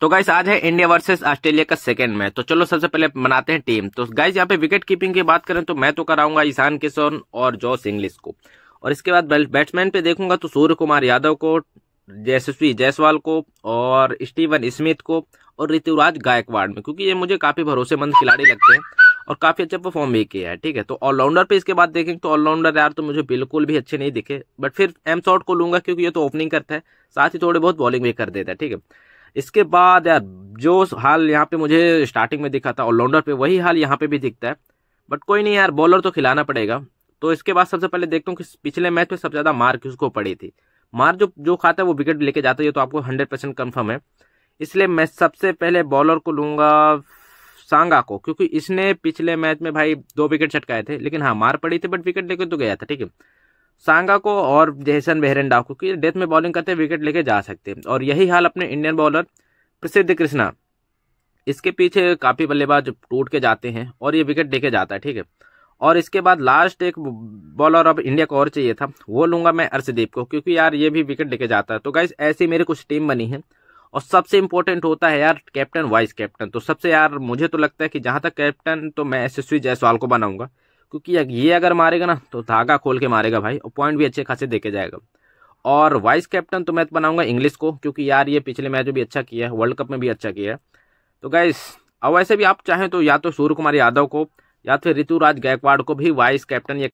तो गाइस आज है इंडिया वर्सेस ऑस्ट्रेलिया का सेकंड मैच तो चलो सबसे पहले बनाते हैं टीम तो गाइस यहाँ पे विकेट कीपिंग की बात करें तो मैं तो कराऊंगा ईशान किशोर और जॉस इंग्लिश को और इसके बाद बैट्समैन पे देखूंगा तो सूर्य कुमार यादव को यशस्वी जायसवाल को और स्टीवन स्मिथ को और ऋतुराज गायकवाड़ में क्योंकि ये मुझे काफी भरोसेमंद खिलाड़ी लगते हैं और काफी अच्छा परफॉर्म भी किया है ठीक है तो ऑलराउंडर पे इसके बाद देखेंगे तो ऑलराउंडर यार तो मुझे बिल्कुल भी अच्छे नहीं दिखे बट फिर एम शॉट को लूंगा क्योंकि ये तो ओपनिंग करता है साथ ही थोड़े बहुत बॉलिंग भी कर देता है ठीक है इसके बाद यार जो हाल यहाँ पे मुझे स्टार्टिंग में दिखा था ऑलराउंडर पे वही हाल यहाँ पे भी दिखता है बट कोई नहीं यार बॉलर तो खिलाना पड़ेगा तो इसके बाद सबसे पहले देखता हूँ कि पिछले मैच में सबसे ज़्यादा मार किसको पड़ी थी मार जो जो खाता है वो विकेट लेके जाता है ये तो आपको हंड्रेड परसेंट कन्फर्म है इसलिए मैं सबसे पहले बॉलर को लूँगा सांगा को क्योंकि इसने पिछले मैच में भाई दो विकेट छटकाए थे लेकिन हाँ मार पड़ी थी बट विकेट लेके तो गया था ठीक है सांगा को और जेसन बेहरेंडा को क्योंकि डेथ में बॉलिंग करते विकेट लेके जा सकते हैं और यही हाल अपने इंडियन बॉलर प्रसिद्ध कृष्णा इसके पीछे काफ़ी बल्लेबाज टूट के जाते हैं और ये विकेट लेके जाता है ठीक है और इसके बाद लास्ट एक बॉलर अब इंडिया को और चाहिए था वो लूंगा मैं अर्शदीप को क्योंकि यार ये भी विकेट लेके जाता है तो गाइज ऐसी मेरी कुछ टीम बनी है और सबसे इंपॉर्टेंट होता है यार कैप्टन वाइस कैप्टन तो सबसे यार मुझे तो लगता है कि जहाँ तक कैप्टन तो मैं यशस्वी जायसवाल को बनाऊंगा क्योंकि ये अगर मारेगा ना तो धागा खोल के मारेगा भाई और पॉइंट भी अच्छे खासे देके जाएगा और वाइस कैप्टन तो मैं तो बनाऊंगा इंग्लिश को क्योंकि यार ये पिछले मैच में भी अच्छा किया है वर्ल्ड कप में भी अच्छा किया है तो गाइस अब वैसे भी आप चाहें तो या तो सूर्य कुमार यादव को या फिर ऋतुराज गायकवाड़ को भी वाइस कैप्टन या